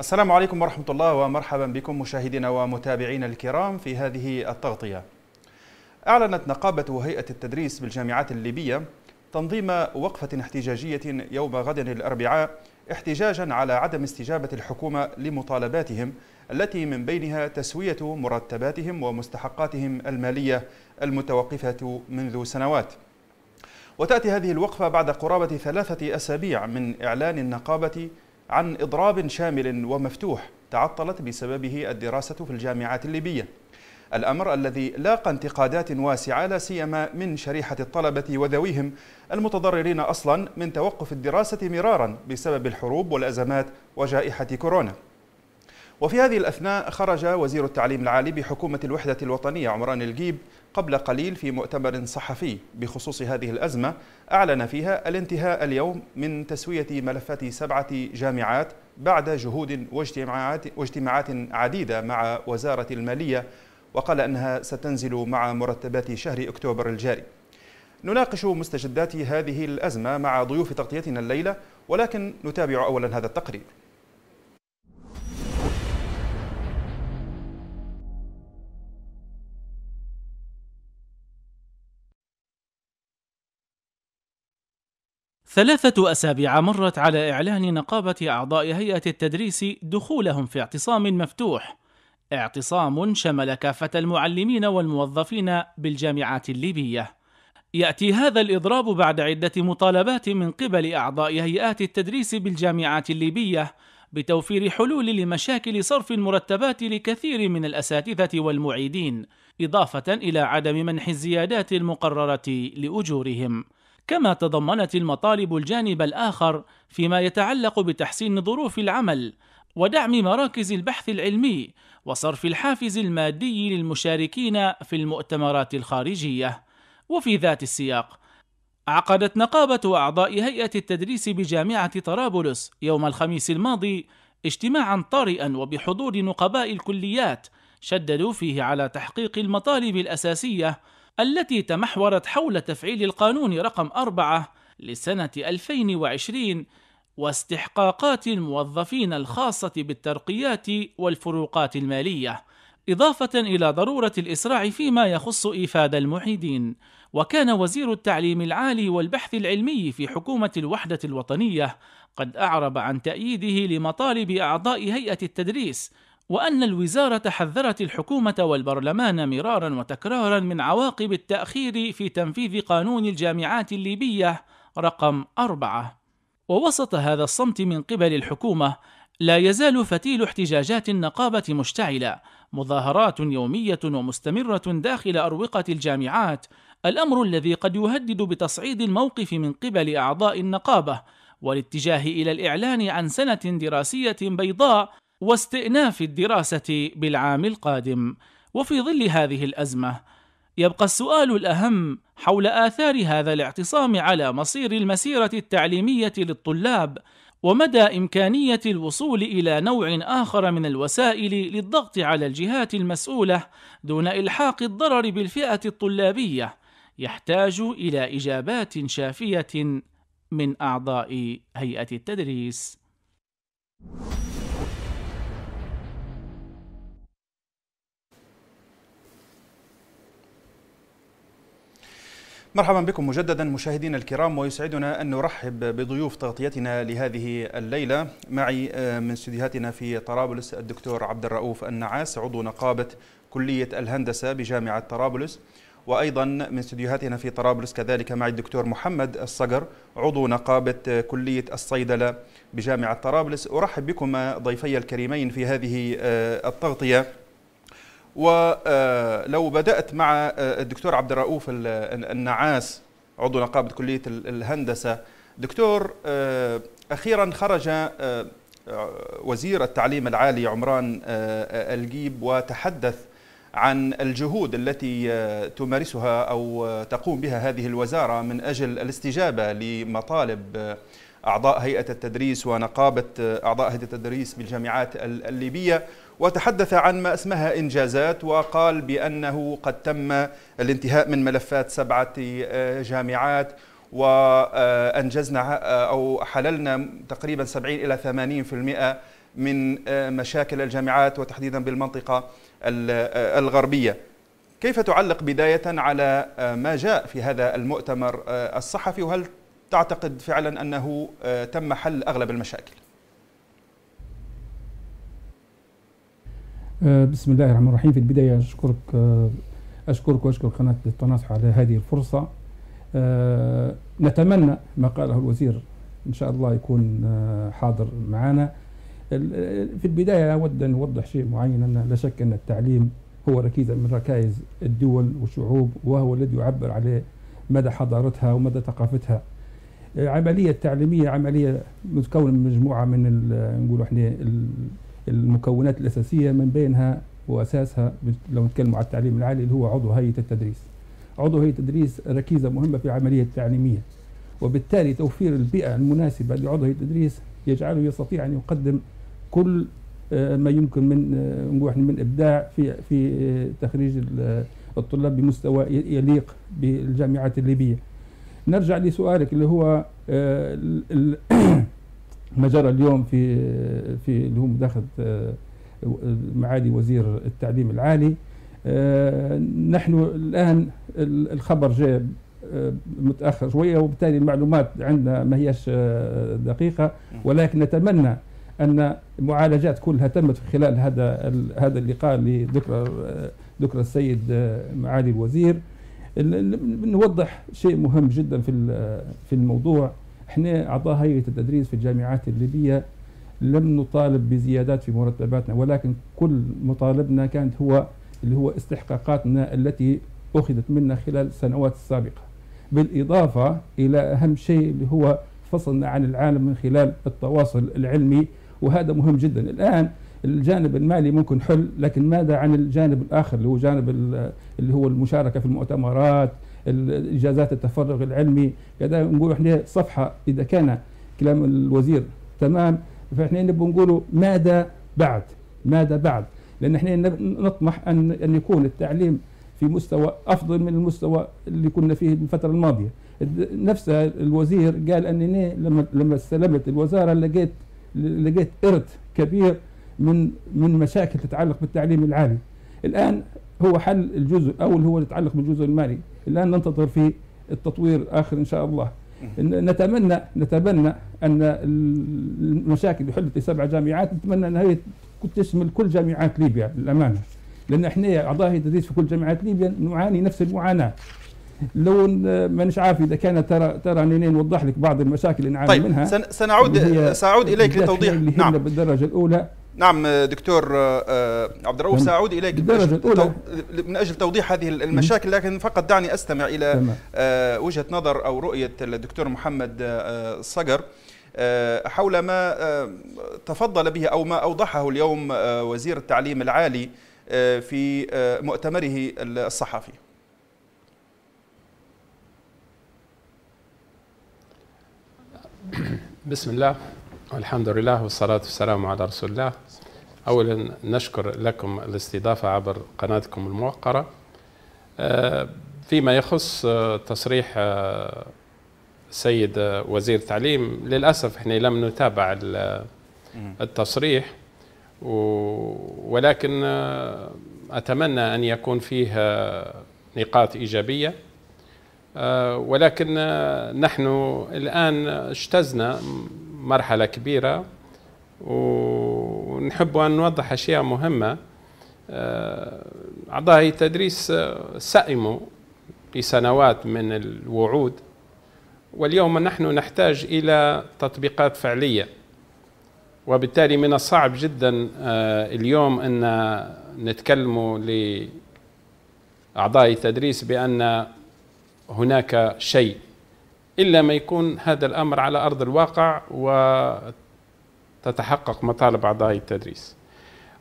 السلام عليكم ورحمة الله ومرحبا بكم مشاهدينا ومتابعينا الكرام في هذه التغطية. أعلنت نقابة هيئة التدريس بالجامعات الليبية تنظيم وقفة احتجاجية يوم غد الأربعاء احتجاجا على عدم استجابة الحكومة لمطالباتهم التي من بينها تسوية مرتباتهم ومستحقاتهم المالية المتوقفة منذ سنوات. وتأتي هذه الوقفة بعد قرابة ثلاثة أسابيع من إعلان النقابة عن إضراب شامل ومفتوح تعطلت بسببه الدراسة في الجامعات الليبية الأمر الذي لاقى انتقادات واسعة لا سيما من شريحة الطلبة وذويهم المتضررين أصلا من توقف الدراسة مرارا بسبب الحروب والأزمات وجائحة كورونا وفي هذه الأثناء خرج وزير التعليم العالي بحكومة الوحدة الوطنية عمران الجيب قبل قليل في مؤتمر صحفي بخصوص هذه الأزمة أعلن فيها الانتهاء اليوم من تسوية ملفات سبعة جامعات بعد جهود واجتماعات, واجتماعات عديدة مع وزارة المالية وقال أنها ستنزل مع مرتبات شهر أكتوبر الجاري نناقش مستجدات هذه الأزمة مع ضيوف تغطيتنا الليلة ولكن نتابع أولا هذا التقرير ثلاثة أسابيع مرت على إعلان نقابة أعضاء هيئة التدريس دخولهم في اعتصام مفتوح، اعتصام شمل كافة المعلمين والموظفين بالجامعات الليبية. يأتي هذا الإضراب بعد عدة مطالبات من قبل أعضاء هيئات التدريس بالجامعات الليبية بتوفير حلول لمشاكل صرف المرتبات لكثير من الأساتذة والمعيدين، إضافة إلى عدم منح الزيادات المقررة لأجورهم. كما تضمنت المطالب الجانب الآخر فيما يتعلق بتحسين ظروف العمل ودعم مراكز البحث العلمي وصرف الحافز المادي للمشاركين في المؤتمرات الخارجية وفي ذات السياق عقدت نقابة أعضاء هيئة التدريس بجامعة طرابلس يوم الخميس الماضي اجتماعا طارئا وبحضور نقباء الكليات شددوا فيه على تحقيق المطالب الأساسية التي تمحورت حول تفعيل القانون رقم 4 لسنة 2020 واستحقاقات الموظفين الخاصة بالترقيات والفروقات المالية، إضافة إلى ضرورة الإسراع فيما يخص إفادة المعيدين. وكان وزير التعليم العالي والبحث العلمي في حكومة الوحدة الوطنية قد أعرب عن تأييده لمطالب أعضاء هيئة التدريس وأن الوزارة حذرت الحكومة والبرلمان مرارا وتكرارا من عواقب التأخير في تنفيذ قانون الجامعات الليبية رقم أربعة ووسط هذا الصمت من قبل الحكومة لا يزال فتيل احتجاجات النقابة مشتعلة مظاهرات يومية ومستمرة داخل أروقة الجامعات الأمر الذي قد يهدد بتصعيد الموقف من قبل أعضاء النقابة والاتجاه إلى الإعلان عن سنة دراسية بيضاء واستئناف الدراسه بالعام القادم وفي ظل هذه الازمه يبقى السؤال الاهم حول اثار هذا الاعتصام على مصير المسيره التعليميه للطلاب ومدى امكانيه الوصول الى نوع اخر من الوسائل للضغط على الجهات المسؤوله دون الحاق الضرر بالفئه الطلابيه يحتاج الى اجابات شافيه من اعضاء هيئه التدريس مرحبا بكم مجددا مشاهدينا الكرام ويسعدنا ان نرحب بضيوف تغطيتنا لهذه الليله معي آه، من استديوهاتنا في طرابلس الدكتور عبد الرؤوف النعاس عضو نقابه كليه الهندسه بجامعه طرابلس وايضا من استديوهاتنا في طرابلس كذلك معي الدكتور محمد الصقر عضو نقابه كليه الصيدله بجامعه طرابلس ارحب بكم ضيفي الكريمين في هذه آه، التغطيه ولو آه، بدأت مع آه، الدكتور عبد الرؤوف النعاس عضو نقابة كلية الهندسة دكتور آه، أخيرا خرج وزير التعليم العالي عمران الجيب وتحدث عن الجهود التي تمارسها أو تقوم بها هذه الوزارة من أجل الاستجابة لمطالب أعضاء هيئة التدريس ونقابة أعضاء هيئة التدريس بالجامعات الليبية وتحدث عن ما اسمها إنجازات وقال بأنه قد تم الانتهاء من ملفات سبعة آه، جامعات وأنجزنا آه، آه، أو حللنا تقريبا 70 إلى 80% من مشاكل الجامعات وتحديدا بالمنطقة الغربية كيف تعلق بداية على ما جاء في هذا المؤتمر الصحفي وهل تعتقد فعلا أنه تم حل أغلب المشاكل؟ آه، بسم الله الرحمن الرحيم في البداية أشكرك آه، أشكرك وأشكر قناة التناصح على هذه الفرصة آه، نتمنى ما قاله الوزير إن شاء الله يكون حاضر معنا في البداية أود أن أوضح شيء معين أن لا شك أن التعليم هو ركيزة من ركائز الدول والشعوب وهو الذي يعبر عليه مدى حضارتها ومدى ثقافتها العملية التعليمية عملية متكونة من مجموعة من نقولوا احنا المكونات الأساسية من بينها وأساسها لو نتكلم على التعليم العالي اللي هو عضو هيئة التدريس عضو هيئة التدريس ركيزة مهمة في العملية التعليمية وبالتالي توفير البيئة المناسبة لعضو هيئة التدريس يجعله يستطيع أن يقدم كل آه، ما يمكن من آه، من إبداع في في آه، تخريج الطلاب بمستوى يليق بالجامعات الليبية نرجع لسؤالك اللي هو ما جرى اليوم في في اللي هو مداخله آه، معالي وزير التعليم العالي آه، نحن الان الخبر جاء آه، متاخر شويه وبالتالي المعلومات عندنا ما هيش دقيقه ولكن نتمنى ان المعالجات كلها تمت في خلال هذا هذا اللقاء اللي ذكر ذكر السيد معالي الوزير نوضح شيء مهم جدا في في الموضوع احنا اعضاء هيئه التدريس في الجامعات الليبيه لم نطالب بزيادات في مرتباتنا ولكن كل مطالبنا كانت هو اللي هو استحقاقاتنا التي اخذت منا خلال السنوات السابقه بالاضافه الى اهم شيء اللي هو فصلنا عن العالم من خلال التواصل العلمي وهذا مهم جدا الان الجانب المالي ممكن حل لكن ماذا عن الجانب الاخر اللي هو جانب اللي هو المشاركه في المؤتمرات اجازات التفرغ العلمي كذا نقول احنا صفحه اذا كان كلام الوزير تمام فاحنا نبغى نقولوا ماذا بعد ماذا بعد لان احنا نطمح ان ان يكون التعليم في مستوى افضل من المستوى اللي كنا فيه الفتره الماضيه نفس الوزير قال انني لما لما استلمت الوزاره لقيت لقيت ارث كبير من من مشاكل تتعلق بالتعليم العالي الان هو حل الجزء الاول هو يتعلق بالجزء المالي الان ننتظر في التطوير اخر ان شاء الله نتمنى نتمنى ان المشاكل اللي حلت سبع جامعات نتمنى انها هي تشمل كل جامعات ليبيا للامانه لان احنا اعضاء هيئه التدريس في كل جامعات ليبيا نعاني نفس المعاناه لو مانيش عارف اذا كان ترى ترى اني نوضح لك بعض المشاكل اللي نعاني طيب منها سنعود ساعود اليك لتوضيح اللي نعم بالدرجه الاولى نعم دكتور آه، آه، عبد الرؤوف نعم. ساعود اليك من اجل توضيح هذه المشاكل لكن فقط دعني استمع الى آه، وجهه نظر او رؤيه الدكتور محمد صقر حول ما تفضل به او ما اوضحه اليوم وزير التعليم العالي في مؤتمره الصحفي. بسم الله الحمد لله والصلاة والسلام على رسول الله أولا نشكر لكم الاستضافة عبر قناتكم الموقرة آه، فيما يخص آه، تصريح السيد آه، وزير التعليم للأسف احنا لم نتابع التصريح ولكن أتمنى أن يكون فيه نقاط إيجابية ولكن نحن الآن اجتزنا مرحلة كبيرة ونحب أن نوضح أشياء مهمة آه، أعضاء هيئة التدريس آه، سئموا لسنوات من الوعود واليوم نحن نحتاج إلى تطبيقات فعلية وبالتالي من الصعب جدا آه، اليوم أن نتكلم لأعضاء التدريس بأن هناك شيء إلا ما يكون هذا الأمر على أرض الواقع وتتحقق مطالب أعضاء التدريس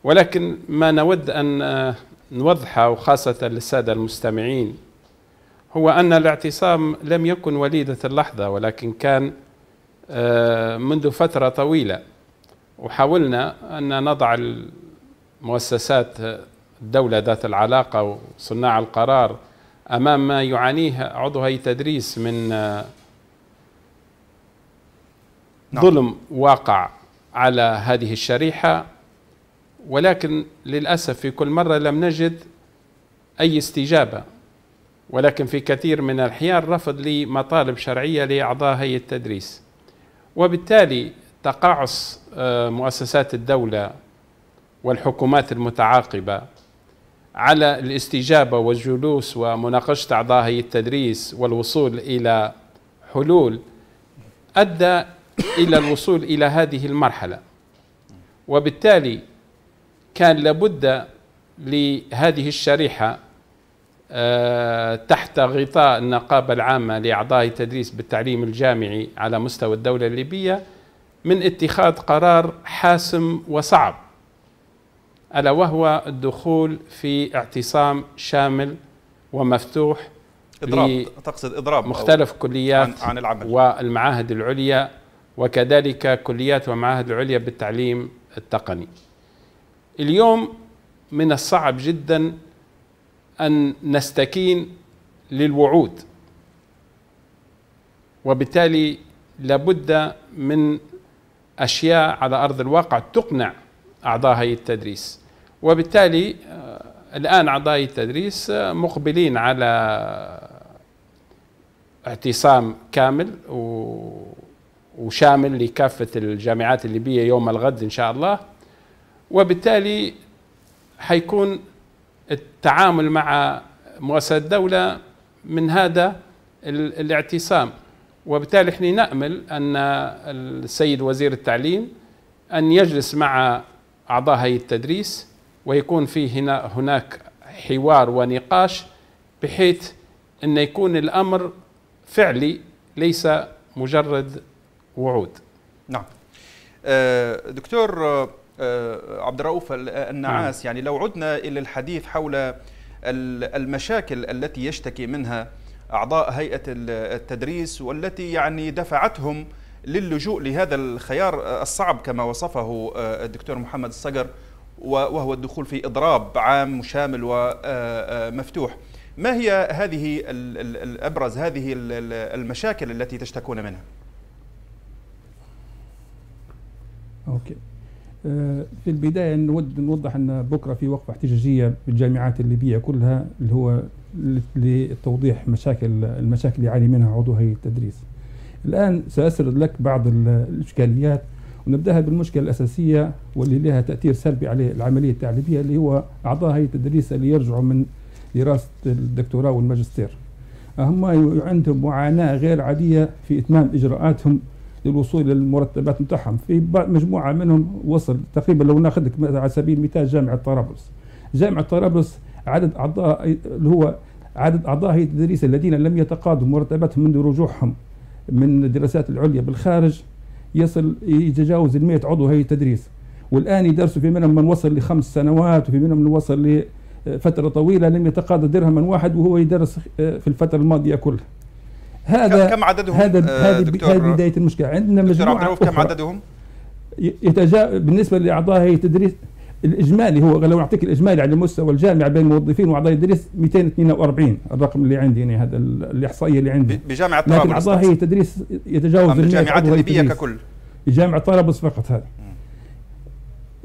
ولكن ما نود أن نوضحه وخاصة للسادة المستمعين هو أن الاعتصام لم يكن وليدة اللحظة ولكن كان آه، منذ فترة طويلة وحاولنا أن نضع مؤسسات آه، الدولة ذات العلاقة وصناع القرار أمام ما يعانيه عضو هيئة تدريس من آه، نعم. ظلم واقع على هذه الشريحة ولكن للأسف في كل مرة لم نجد أي استجابة ولكن في كثير من الأحيان رفض لمطالب شرعية لأعضاء هيئة التدريس وبالتالي تقاعس آه، مؤسسات الدولة والحكومات المتعاقبة على الاستجابة والجلوس ومناقشة أعضاء هيئة التدريس والوصول إلى حلول أدى إلى الوصول إلى هذه المرحلة وبالتالي كان لابد لهذه الشريحة آه، تحت غطاء النقابة العامة لأعضاء التدريس بالتعليم الجامعي على مستوى الدولة الليبية من اتخاذ قرار حاسم وصعب ألا وهو الدخول في اعتصام شامل ومفتوح إضراب تقصد إضراب مختلف كليات عن, عن العمل والمعاهد العليا وكذلك كليات ومعاهد العليا بالتعليم التقني اليوم من الصعب جدا أن نستكين للوعود وبالتالي لابد من أشياء على أرض الواقع تقنع أعضاء هيئة التدريس وبالتالي آه، الآن أعضاء هيئة التدريس آه، مقبلين على اعتصام كامل و وشامل لكافة الجامعات الليبية يوم الغد إن شاء الله وبالتالي حيكون التعامل مع مؤسسة الدولة من هذا الاعتصام وبالتالي احنا نأمل أن السيد وزير التعليم أن يجلس مع أعضاء هيئة التدريس ويكون في هنا هناك حوار ونقاش بحيث أن يكون الأمر فعلي ليس مجرد وعود نعم آه، دكتور آه، آه، عبد الرؤوف النعاس نعم. يعني لو عدنا إلى الحديث حول المشاكل التي يشتكي منها أعضاء هيئة التدريس والتي يعني دفعتهم للجوء لهذا الخيار الصعب كما وصفه الدكتور محمد الصقر وهو الدخول في إضراب عام وشامل ومفتوح ما هي هذه الأبرز هذه المشاكل التي تشتكون منها؟ اوكي آه، في البدايه نود نوضح ان بكره في وقفه احتجاجيه بالجامعات الليبيه كلها اللي هو لتوضيح مشاكل المشاكل اللي يعاني منها عضو هيئه التدريس. الان ساسرد لك بعض الاشكاليات ونبداها بالمشكله الاساسيه واللي لها تاثير سلبي على العمليه التعليميه اللي هو اعضاء هيئه التدريس اللي يرجعوا من دراسه الدكتوراه والماجستير. هم عندهم معاناه غير عاديه في اتمام اجراءاتهم للوصول للمرتبات نتاعهم في مجموعه منهم وصل تقريبا لو ناخذك على سبيل المثال جامعه طرابلس جامعه طرابلس عدد اعضاء اللي هو عدد اعضاء هيئه التدريس الذين لم يتقاضوا مرتباتهم منذ رجوعهم من الدراسات العليا بالخارج يصل يتجاوز ال 100 عضو هيئه التدريس والان يدرسوا في منهم من وصل لخمس سنوات وفي منهم من وصل لفتره طويله لم يتقاضى درهما واحد وهو يدرس في الفتره الماضيه كلها هذا كم عددهم هذا آه دكتور هذه بدايه المشكله عندنا مجموعه دكتور عبد كم عددهم؟ يتجا بالنسبه لاعضاء تدريس الاجمالي هو لو نعطيك الاجمالي على مستوى الجامعه بين الموظفين واعضاء التدريس 242 الرقم اللي عندي يعني هذا الاحصائيه اللي عندي بجامعه طرابلس لكن اعضاء هيئه التدريس يتجاوز الجامعات الليبيه ككل جامعه طرابلس فقط هذا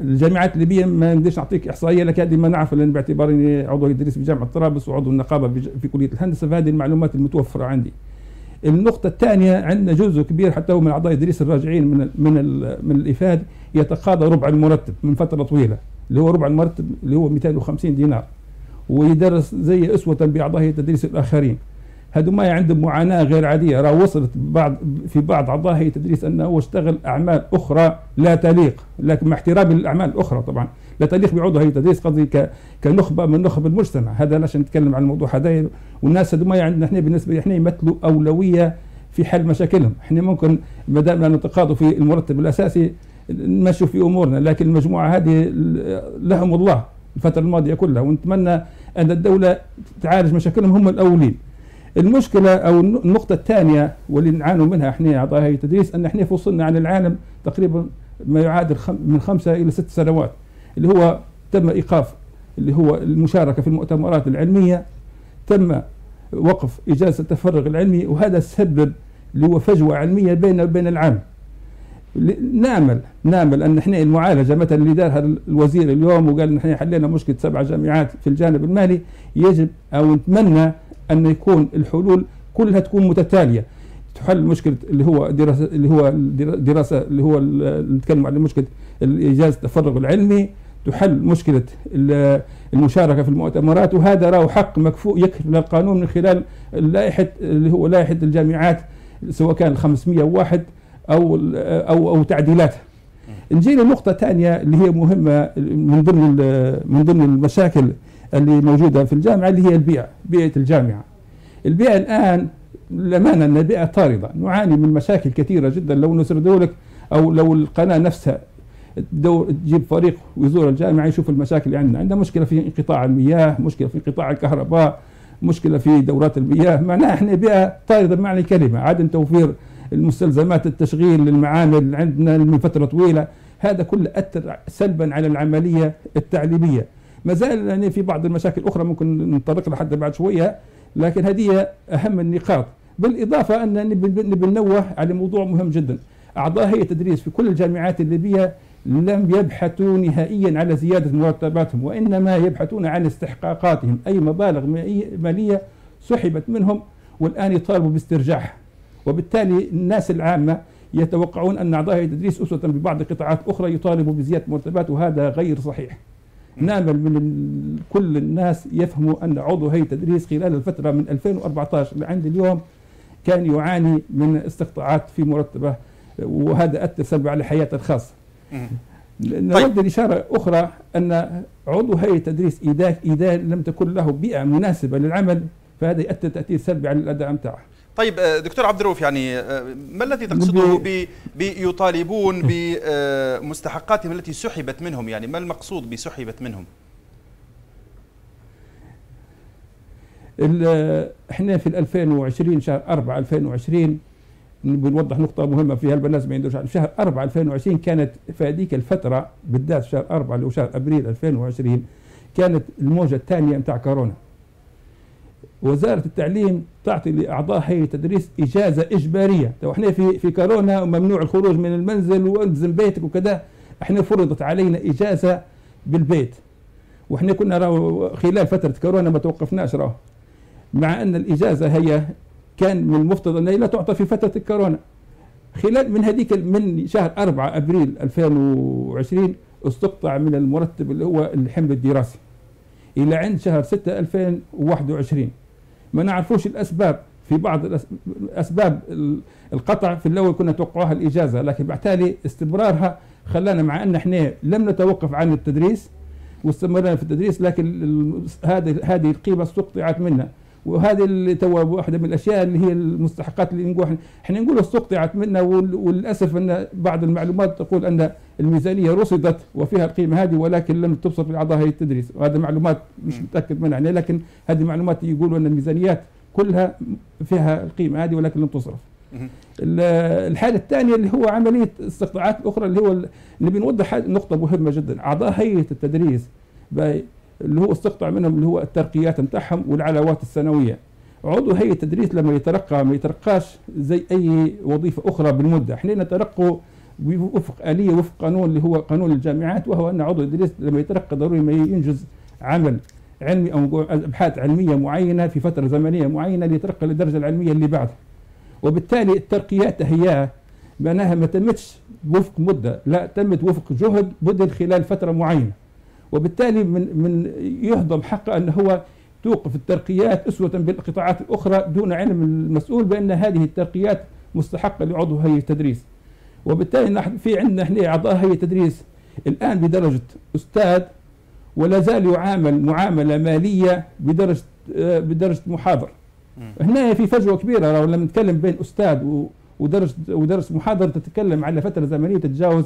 الجامعات الليبيه ما نقدرش نعطيك احصائيه لك هذه ما نعرف لان باعتبار اني عضو تدريس بجامعه طرابلس وعضو النقابه في كليه الهندسه فهذه المعلومات المتوفره عندي النقطة الثانية عندنا جزء كبير حتى هو من أعضاء إدريس الراجعين من الـ من الـ من الإفاد يتقاضى ربع المرتب من فترة طويلة اللي هو ربع المرتب اللي هو 250 دينار ويدرس زي أسوة بأعضاء تدريس الآخرين هذوما عندهم معاناه غير عاديه راه وصلت بعض في بعض اعضاء هيئه التدريس انه اشتغل اعمال اخرى لا تليق لكن مع احترامي للاعمال الاخرى طبعا لا تليق بعضو هيئه التدريس قصدي كنخبه من نخب المجتمع هذا علاش نتكلم عن الموضوع هذا والناس هذوما عندنا يعني احنا بالنسبه احنا يمثلوا اولويه في حل مشاكلهم احنا ممكن ما دام نتقاضوا في المرتب الاساسي نمشوا في امورنا لكن المجموعه هذه لهم الله الفتره الماضيه كلها ونتمنى ان الدوله تعالج مشاكلهم هم الاولين المشكله او النقطه الثانيه واللي نعانوا منها احنا اعضاء هيئه التدريس ان احنا فصلنا عن العالم تقريبا ما يعادل من خمسه الى ست سنوات اللي هو تم ايقاف اللي هو المشاركه في المؤتمرات العلميه تم وقف اجازه التفرغ العلمي وهذا سبب اللي هو فجوه علميه بين وبين العام نامل نامل ان احنا المعالجه مثلا اللي دارها الوزير اليوم وقال ان احنا حلينا مشكله سبع جامعات في الجانب المالي يجب او نتمنى أن يكون الحلول كلها تكون متتالية تحل مشكلة اللي هو دراسة اللي هو دراسة اللي هو نتكلم على مشكلة إجازة التفرغ العلمي تحل مشكلة المشاركة في المؤتمرات وهذا راه حق مكفوء من القانون من خلال لائحة اللي هو لائحة الجامعات سواء كان 501 أو أو أو تعديلاتها. نجي لنقطة ثانية اللي هي مهمة من ضمن من ضمن المشاكل اللي موجودة في الجامعة اللي هي البيئة بيئة الجامعة البيئة الآن للأمانة أنها بيئة طاردة نعاني من مشاكل كثيرة جدا لو نسرد لك أو لو القناة نفسها تجيب فريق ويزور الجامعة يشوف المشاكل اللي عندنا عندنا مشكلة في انقطاع المياه مشكلة في انقطاع الكهرباء مشكلة في دورات المياه معناها احنا بيئة طاردة بمعنى الكلمة عدم توفير المستلزمات التشغيل للمعامل عندنا من فترة طويلة هذا كله أثر سلبا على العملية التعليمية ما زال يعني في بعض المشاكل الاخرى ممكن نتطرق لها حتى بعد شويه لكن هذه اهم النقاط بالاضافه ان نبي ننوه على موضوع مهم جدا اعضاء هيئه التدريس في كل الجامعات الليبيه لم يبحثوا نهائيا على زياده مرتباتهم وانما يبحثون عن استحقاقاتهم اي مبالغ ماليه سحبت منهم والان يطالبوا باسترجاعها وبالتالي الناس العامه يتوقعون ان اعضاء التدريس اسوه ببعض قطاعات اخرى يطالبوا بزياده مرتبات وهذا غير صحيح نامل من كل الناس يفهموا أن عضو هيئة تدريس خلال الفترة من 2014 لعند اليوم كان يعاني من استقطاعات في مرتبة وهذا أثر سلبا على حياته الخاصة طيب. نود طيب. إشارة أخرى أن عضو هيئة تدريس إذا إذا لم تكن له بيئة مناسبة للعمل فهذا يأثر تأثير سلبي على الأداء متاعه طيب آه، دكتور عبد الرؤوف يعني آه، ما الذي تقصده بيطالبون بمستحقاتهم آه، التي سحبت منهم يعني ما المقصود بسحبت منهم؟ احنا في 2020 شهر 4 2020 نوضح نقطة مهمة في الناس ما يندوش شهر 4 2020 كانت في هذيك الفترة بالذات شهر 4 اللي هو شهر أبريل 2020 كانت الموجة الثانية نتاع كورونا وزاره التعليم تعطي لاعضاء هيئه التدريس اجازه اجباريه لو احنا في في كورونا وممنوع الخروج من المنزل والزم بيتك وكذا احنا فرضت علينا اجازه بالبيت واحنا كنا راهو خلال فتره كورونا ما توقفناش راهو مع ان الاجازه هي كان من المفترض انها لا تعطى في فتره الكورونا خلال من هذيك من شهر 4 ابريل 2020 استقطع من المرتب اللي هو الحمل الدراسي إلى عند شهر 6 2021 ما نعرفوش الأسباب في بعض أسباب القطع في الأول كنا توقعوها الإجازة لكن بالتالي استمرارها خلانا مع أن احنا لم نتوقف عن التدريس واستمرنا في التدريس لكن هذه هذه القيمة استقطعت منا وهذه اللي تو واحده من الاشياء اللي هي المستحقات اللي نقول احنا نقول استقطعت منا وللاسف ان بعض المعلومات تقول ان الميزانية رصدت وفيها القيمة هذه ولكن لم تبسط لأعضاء هيئة التدريس وهذه معلومات مش متأكد منها يعني لكن هذه معلومات يقولوا أن الميزانيات كلها فيها القيمة هذه ولكن لم تصرف الحاله الثانيه اللي هو عمليه استقطاعات اخرى اللي هو نبي نوضح نقطه مهمه جدا اعضاء هيئه التدريس اللي هو استقطع منهم اللي هو الترقيات نتاعهم والعلاوات السنويه عضو هيئه التدريس لما يترقى ما يترقاش زي اي وظيفه اخرى بالمده احنا نترقوا وفق آلية وفق قانون اللي هو قانون الجامعات وهو أن عضو إدريس لما يترقى ضروري ما ينجز عمل علمي أو أبحاث علمية معينة في فترة زمنية معينة ليترقى للدرجة العلمية اللي بعدها وبالتالي الترقيات هي معناها ما تمتش وفق مدة لا تمت وفق جهد بذل خلال فترة معينة وبالتالي من من يهضم حقه أن هو توقف الترقيات أسوة بالقطاعات الأخرى دون علم المسؤول بأن هذه الترقيات مستحقة لعضو هيئة التدريس وبالتالي نحن في عندنا هنا اعضاء هيئه تدريس الان بدرجه استاذ ولا زال يعامل معامله ماليه بدرجه آه، بدرجه محاضر هنا في فجوه كبيره لو لما نتكلم بين استاذ ودرس ودرس محاضر تتكلم على فتره زمنيه تتجاوز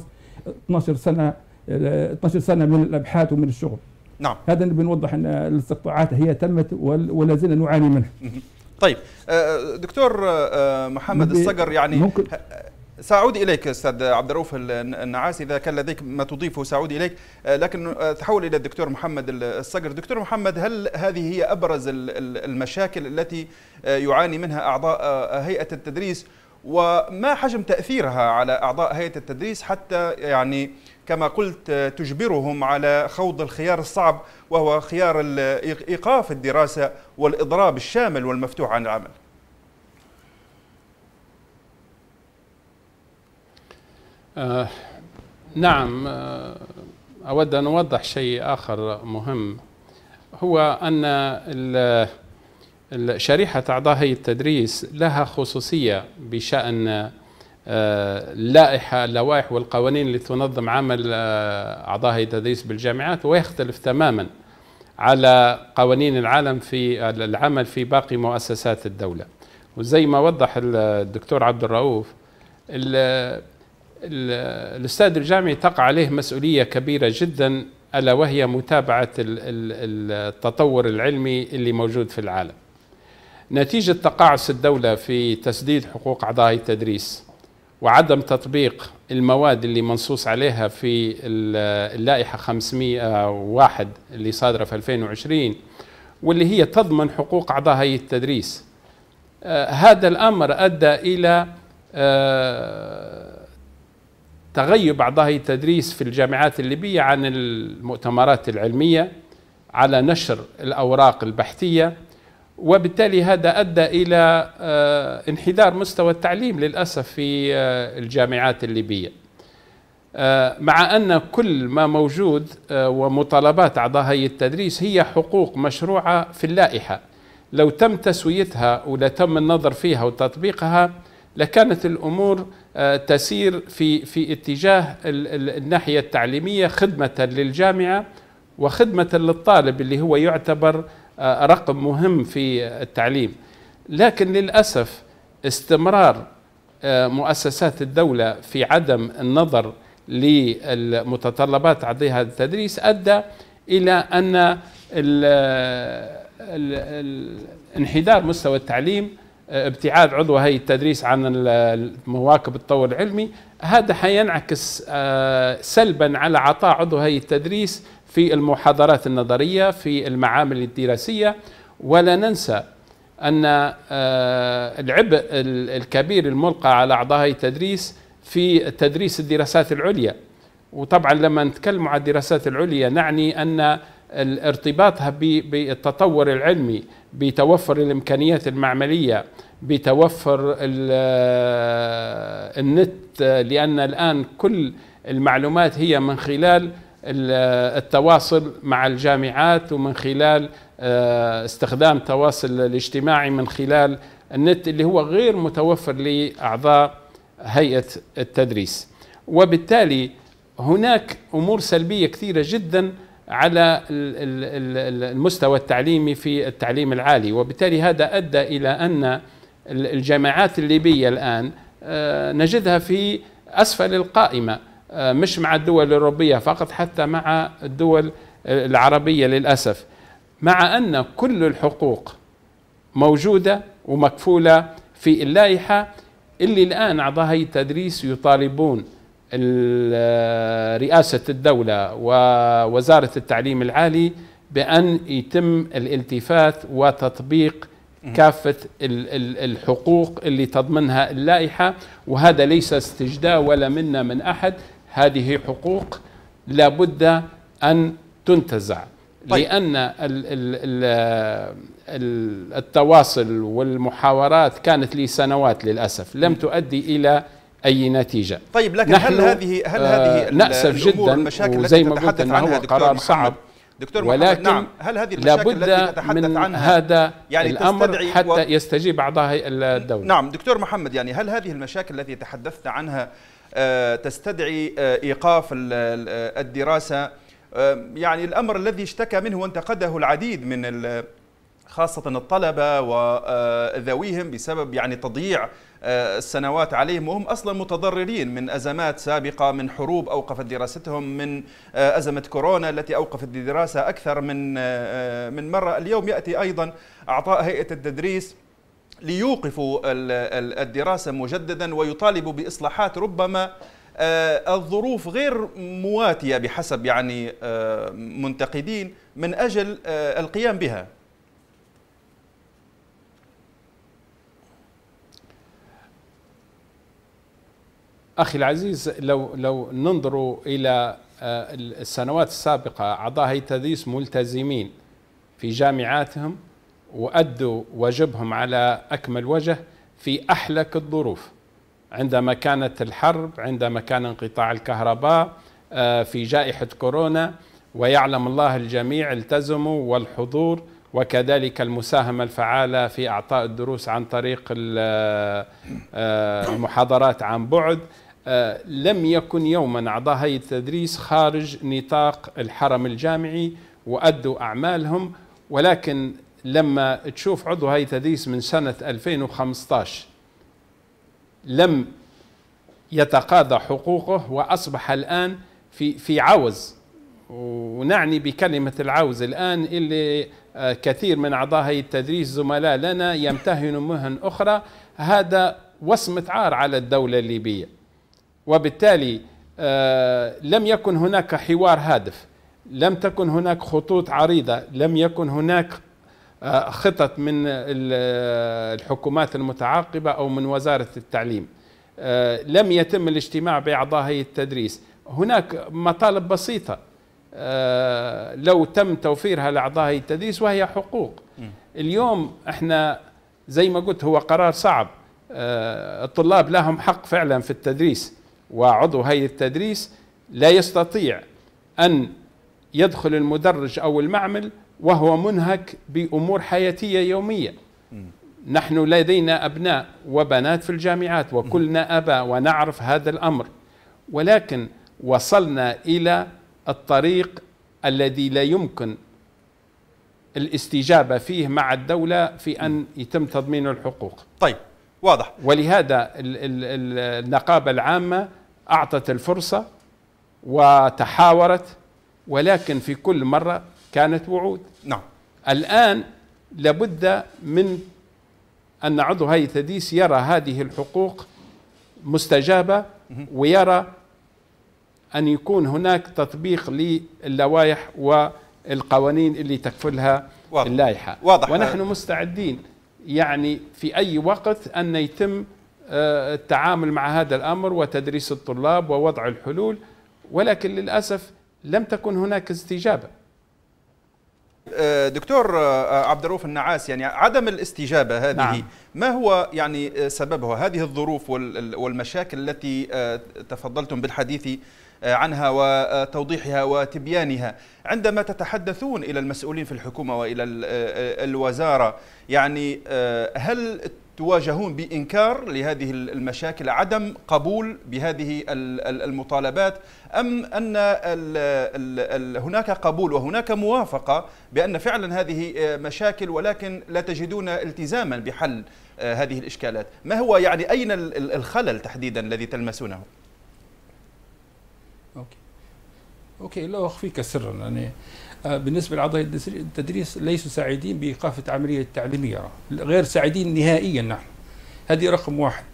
12 سنه 12 آه، سنه من الابحاث ومن الشغل نعم هذا اللي بنوضح ان الاستقطاعات هي تمت ولا زلنا نعاني منها طيب آه، دكتور محمد الصقر يعني ممكن سأعود إليك أستاذ عبد الرؤوف النعاس إذا كان لديك ما تضيفه سأعود إليك آه، لكن آه، تحول إلى الدكتور محمد الصقر دكتور محمد هل هذه هي أبرز المشاكل التي آه، يعاني منها أعضاء هيئة التدريس وما حجم تأثيرها على أعضاء هيئة التدريس حتى يعني كما قلت تجبرهم على خوض الخيار الصعب وهو خيار إيقاف الدراسة والإضراب الشامل والمفتوح عن العمل آه نعم آه أود أن أوضح شيء آخر مهم هو أن شريحة أعضاء هيئة التدريس لها خصوصية بشأن اللائحة آه، اللوائح والقوانين اللي تنظم عمل آه، أعضاء هيئة التدريس بالجامعات ويختلف تماما على قوانين العالم في العمل في باقي مؤسسات الدولة وزي ما وضح الدكتور عبد الرؤوف الاستاذ الجامعي تقع عليه مسؤوليه كبيره جدا الا وهي متابعه التطور العلمي اللي موجود في العالم. نتيجه تقاعس الدوله في تسديد حقوق اعضاء التدريس وعدم تطبيق المواد اللي منصوص عليها في اللائحه 501 اللي صادره في 2020 واللي هي تضمن حقوق اعضاء هيئه التدريس. آه، هذا الامر ادى الى آه، تغيب بعضها التدريس في الجامعات الليبية عن المؤتمرات العلمية على نشر الأوراق البحثية وبالتالي هذا أدى إلى آه، انحدار مستوى التعليم للأسف في آه، الجامعات الليبية آه، مع أن كل ما موجود ومطالبات أعضاء هيئة التدريس هي حقوق مشروعة في اللائحة لو تم تسويتها ولتم النظر فيها وتطبيقها لكانت الامور آه، تسير في في اتجاه الناحيه التعليميه خدمه للجامعه وخدمه للطالب اللي هو يعتبر آه، رقم مهم في التعليم لكن للاسف استمرار آه، مؤسسات الدوله في عدم النظر للمتطلبات عضيها التدريس ادى الى ان انحدار مستوى التعليم ابتعاد عضو هيئه التدريس عن مواكب التطور العلمي هذا حينعكس آه، سلبا على عطاء عضو هيئه التدريس في المحاضرات النظريه في المعامل الدراسيه ولا ننسى ان آه، العبء الكبير الملقى على اعضاء هيئه التدريس في تدريس الدراسات العليا وطبعا لما نتكلم عن الدراسات العليا نعني ان ارتباطها بالتطور العلمي بتوفر الامكانيات المعمليه بتوفر النت لان الان كل المعلومات هي من خلال التواصل مع الجامعات ومن خلال آه، استخدام التواصل الاجتماعي من خلال النت اللي هو غير متوفر لاعضاء هيئه التدريس وبالتالي هناك امور سلبيه كثيره جدا على المستوى التعليمي في التعليم العالي وبالتالي هذا أدى إلى أن الجامعات الليبية الآن آه، نجدها في أسفل القائمة آه، مش مع الدول الأوروبية فقط حتى مع الدول العربية للأسف مع أن كل الحقوق موجودة ومكفولة في اللائحة اللي الآن أعضاء هيئة التدريس يطالبون رئاسة الدولة ووزارة التعليم العالي بأن يتم الالتفات وتطبيق كافة الحقوق اللي تضمنها اللائحة وهذا ليس استجداء ولا منا من أحد هذه حقوق لابد أن تنتزع طيب. لأن التواصل والمحاورات كانت لسنوات للأسف لم تؤدي إلى اي نتيجه طيب لكن هل هذه هل آه، هذه ناسف جدا المشاكل وزي ما قلت انه هو قرار صعب دكتور ولكن نعم هل هذه المشاكل لابد التي من عنها هذا يعني الامر حتى و... يستجيب اعضاء الدوله نعم دكتور محمد يعني هل هذه المشاكل التي تحدثت عنها آه، تستدعي آه، ايقاف الدراسه يعني الامر الذي اشتكى منه وانتقده العديد من خاصه الطلبه وذويهم بسبب يعني تضييع آه، السنوات عليهم وهم أصلا متضررين من أزمات سابقة من حروب أوقفت دراستهم من آه، أزمة كورونا التي أوقفت الدراسة أكثر من آه، من مرة اليوم يأتي أيضا أعطاء هيئة التدريس ليوقفوا الدراسة مجددا ويطالبوا بإصلاحات ربما الظروف غير مواتية بحسب يعني منتقدين من أجل القيام بها أخي العزيز لو لو ننظر إلى آه، السنوات السابقة أعضاء هيئة تدريس ملتزمين في جامعاتهم وأدوا واجبهم على أكمل وجه في أحلك الظروف عندما كانت الحرب عندما كان انقطاع الكهرباء آه، في جائحة كورونا ويعلم الله الجميع التزموا والحضور وكذلك المساهمة الفعالة في أعطاء الدروس عن طريق آه، المحاضرات عن بعد آه، لم يكن يوما أعضاء هيئة التدريس خارج نطاق الحرم الجامعي وأدوا أعمالهم ولكن لما تشوف عضو هيئة التدريس من سنة 2015 لم يتقاضى حقوقه وأصبح الآن في في عوز ونعني بكلمة العوز الآن اللي آه، كثير من أعضاء هيئة التدريس زملاء لنا يمتهنوا مهن أخرى هذا وصمة عار على الدولة الليبية وبالتالي آه، لم يكن هناك حوار هادف لم تكن هناك خطوط عريضه لم يكن هناك آه، خطط من الحكومات المتعاقبه او من وزاره التعليم آه، لم يتم الاجتماع باعضاء هيئه التدريس هناك مطالب بسيطه لو تم توفيرها لاعضاء هيئه التدريس وهي حقوق اليوم احنا زي ما قلت هو قرار صعب الطلاب لهم حق فعلا في التدريس وعضو هيئة التدريس لا يستطيع أن يدخل المدرج أو المعمل وهو منهك بأمور حياتية يومية نحن لدينا أبناء وبنات في الجامعات وكلنا أباء ونعرف هذا الأمر ولكن وصلنا إلى الطريق الذي لا يمكن الاستجابة فيه مع الدولة في أن يتم تضمين الحقوق طيب واضح ولهذا النقابة العامة أعطت الفرصة وتحاورت ولكن في كل مرة كانت وعود نعم الآن لابد من أن عضو هيئة تديس يرى هذه الحقوق مستجابة ويرى أن يكون هناك تطبيق للوائح والقوانين اللي تكفلها واضح. اللائحة واضح. ونحن مستعدين يعني في أي وقت أن يتم آه، التعامل مع هذا الامر وتدريس الطلاب ووضع الحلول ولكن للاسف لم تكن هناك استجابه آه، دكتور آه، عبد الرؤوف النعاس يعني عدم الاستجابه هذه نعم. ما هو يعني سببها هذه الظروف والمشاكل التي تفضلتم بالحديث عنها وتوضيحها وتبيانها عندما تتحدثون الى المسؤولين في الحكومه والى الوزاره يعني هل تواجهون بإنكار لهذه المشاكل عدم قبول بهذه المطالبات أم أن هناك قبول وهناك موافقة بأن فعلا هذه آه، مشاكل ولكن لا تجدون التزاما بحل آه، هذه الإشكالات ما هو يعني أين الخلل تحديدا الذي تلمسونه أوكي أوكي لا أخفيك سرا يعني بالنسبة لأعضاء التدريس ليسوا سعيدين بإيقاف العملية التعليمية غير سعيدين نهائيا نحن هذه رقم واحد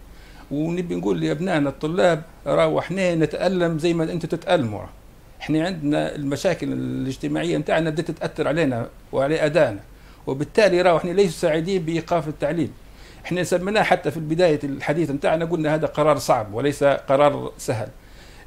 ونبي نقول لأبنائنا الطلاب راهو احنا نتألم زي ما أنتم تتألموا احنا عندنا المشاكل الاجتماعية نتاعنا بدأت تأثر علينا وعلى أدائنا وبالتالي راهو احنا ليسوا سعيدين بإيقاف التعليم احنا سميناه حتى في بداية الحديث نتاعنا قلنا هذا قرار صعب وليس قرار سهل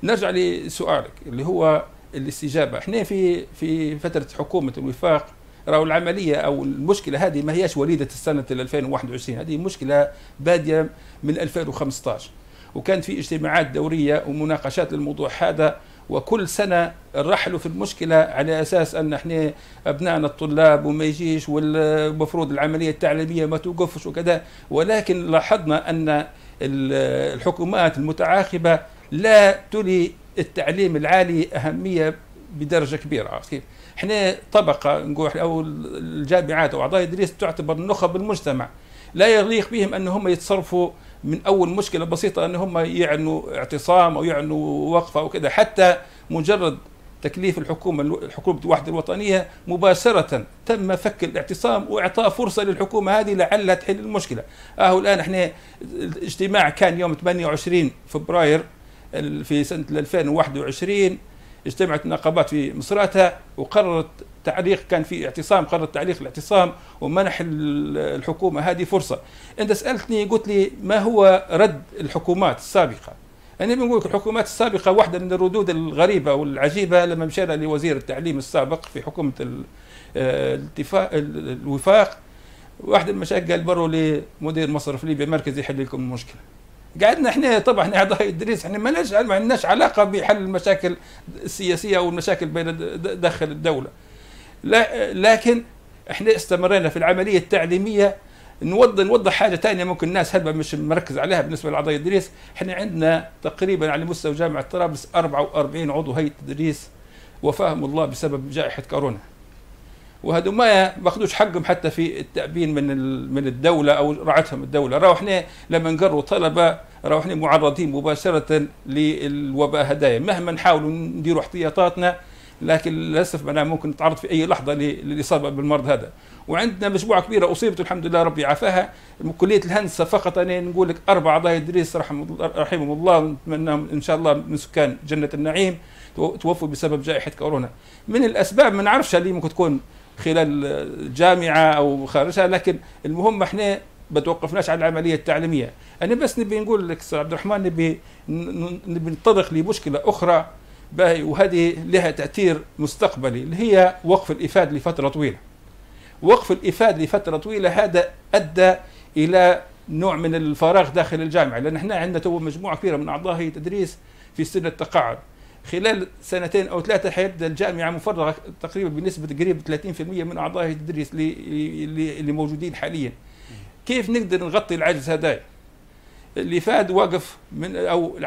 نرجع لسؤالك اللي هو الاستجابه احنا في في فتره حكومه الوفاق راهو العمليه او المشكله هذه ما هياش وليده السنه 2021 هذه مشكله باديه من 2015 وكانت في اجتماعات دوريه ومناقشات للموضوع هذا وكل سنة نرحلوا في المشكلة على أساس أن احنا أبنائنا الطلاب وما يجيش والمفروض العملية التعليمية ما توقفش وكذا ولكن لاحظنا أن الحكومات المتعاقبة لا تلي التعليم العالي اهميه بدرجه كبيره عرفت كيف؟ احنا طبقه نقول او الجامعات او اعضاء التدريس تعتبر نخب المجتمع لا يليق بهم ان هم يتصرفوا من اول مشكله بسيطه ان هم يعنوا اعتصام او يعنوا وقفه او كذا حتى مجرد تكليف الحكومه الحكومه الوحده الوطنيه مباشره تم فك الاعتصام واعطاء فرصه للحكومه هذه لعلها تحل المشكله. اهو الان احنا الاجتماع كان يوم 28 فبراير في سنة 2021 اجتمعت النقابات في مصراتها وقررت تعليق كان في اعتصام قررت تعليق الاعتصام ومنح الحكومة هذه فرصة أنت سألتني قلت لي ما هو رد الحكومات السابقة أنا يعني بنقول الحكومات السابقة واحدة من الردود الغريبة والعجيبة لما مشينا لوزير التعليم السابق في حكومة آه، الاتفاق الوفاق واحد من المشاكل قال برو لمدير مصرف ليبيا مركزي يحل لكم المشكله قعدنا احنا طبعا اعضاء ادريس احنا ما لناش علاقه بحل المشاكل السياسيه او المشاكل بين داخل الدوله لا لكن احنا استمرينا في العمليه التعليميه نوضح نوضح حاجه ثانيه ممكن الناس هلبا مش مركز عليها بالنسبه لاعضاء ادريس، احنا عندنا تقريبا على مستوى جامعه طرابلس 44 عضو هيئه تدريس وفاهم الله بسبب جائحه كورونا وهذو ما ماخذوش حقهم حتى في التأبين من من الدولة أو رعتهم الدولة راهو احنا لما نقروا طلبة راهو احنا معرضين مباشره للوباء هدايا مهما نحاولوا نديروا احتياطاتنا لكن للاسف معناها ممكن نتعرض في اي لحظه للاصابه بالمرض هذا وعندنا مجموعه كبيره اصيبت الحمد لله ربي عافاها كليه الهندسه فقط انا نقول لك اربع اعضاء ادريس رحمهم الله نتمناهم ان شاء الله من سكان جنه النعيم توفوا بسبب جائحه كورونا من الاسباب ما نعرفش اللي ممكن تكون خلال الجامعه او خارجها لكن المهم احنا ما توقفناش على العمليه التعليميه انا بس نبي نقول لك عبد الرحمن نبي نبي نطرق لمشكله اخرى باهي وهذه لها تاثير مستقبلي اللي هي وقف الافاد لفتره طويله وقف الافاد لفتره طويله هذا ادى الى نوع من الفراغ داخل الجامعه لان احنا عندنا تو مجموعه كبيره من اعضاء هيئه تدريس في سن التقاعد خلال سنتين او ثلاثه حيبدا الجامعه مفرغه تقريبا بنسبه قريب 30% من اعضاء التدريس اللي اللي موجودين حاليا كيف نقدر نغطي العجز هذا اللي فاد واقف من او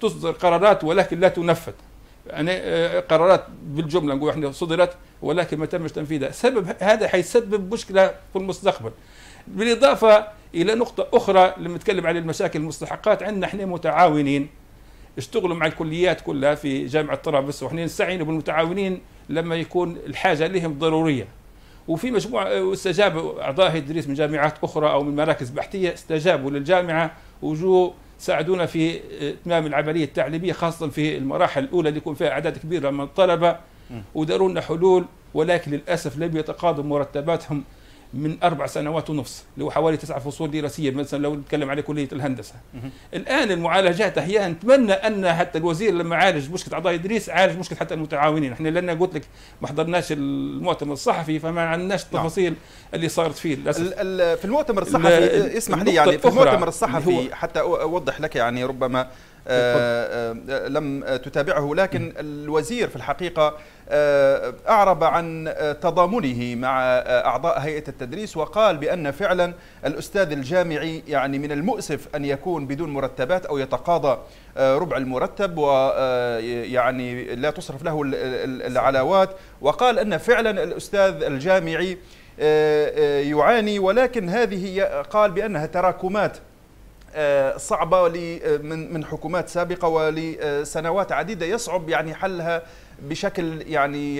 تصدر قرارات ولكن لا تنفذ يعني آه، قرارات بالجمله نقول احنا صدرت ولكن ما تمش تنفيذها سبب هذا حيسبب مشكله في المستقبل بالاضافه الى نقطه اخرى لما نتكلم عن المشاكل المستحقات عندنا احنا متعاونين اشتغلوا مع الكليات كلها في جامعه طرابلس واحنا نستعين بالمتعاونين لما يكون الحاجه لهم ضروريه وفي مجموعة استجاب أعضاء هيئة من جامعات أخرى أو من مراكز بحثية استجابوا للجامعة وجو ساعدونا في آه، إتمام العملية التعليمية خاصة في المراحل الأولى اللي يكون فيها أعداد كبيرة من الطلبة وداروا لنا حلول ولكن للأسف لم يتقاضوا مرتباتهم من اربع سنوات ونص اللي هو حوالي تسع فصول دراسيه مثلا لو نتكلم على كليه الهندسه الان المعالجات احيانا نتمنى ان حتى الوزير لما عالج مشكله اعضاء ادريس عالج مشكله حتى المتعاونين احنا لان قلت لك ما حضرناش المؤتمر الصحفي فما عندناش نعم. التفاصيل نعم. اللي صارت فيه للاسف في المؤتمر الصحفي اسمح لي يعني في المؤتمر الصحفي حتى اوضح لك يعني ربما آه، آه، لم تتابعه لكن الوزير في الحقيقة آه، أعرب عن تضامنه مع أعضاء هيئة التدريس وقال بأن فعلا الأستاذ الجامعي يعني من المؤسف أن يكون بدون مرتبات أو يتقاضى ربع المرتب ويعني لا تصرف له العلاوات وقال أن فعلا الأستاذ الجامعي يعاني ولكن هذه قال بأنها تراكمات آه، صعبه آه، من حكومات سابقه ولسنوات آه، عديده يصعب يعني حلها بشكل يعني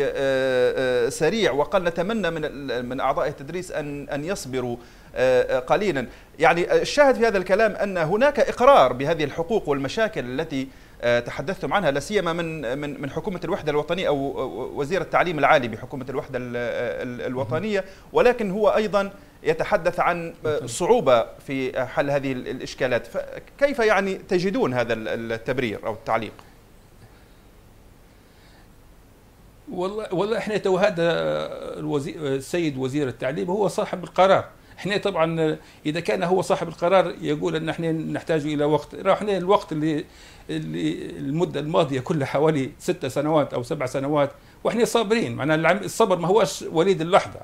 سريع وقال نتمنى من من اعضاء التدريس ان ان يصبروا قليلا يعني الشاهد في هذا الكلام ان هناك اقرار بهذه الحقوق والمشاكل التي آه، تحدثتم عنها لا سيما من من من حكومه الوحده الوطنيه او وزير التعليم العالي بحكومه الوحده آه، الوطنيه ولكن هو ايضا يتحدث عن آه، صعوبه في حل هذه الاشكالات فكيف يعني تجدون هذا التبرير او التعليق والله والله احنا تو هذا السيد وزير التعليم هو صاحب القرار احنا طبعا اذا كان هو صاحب القرار يقول ان احنا نحتاج الى وقت راح احنا الوقت اللي اللي المده الماضيه كلها حوالي ست سنوات او سبع سنوات واحنا صابرين معنا الصبر ما هوش وليد اللحظه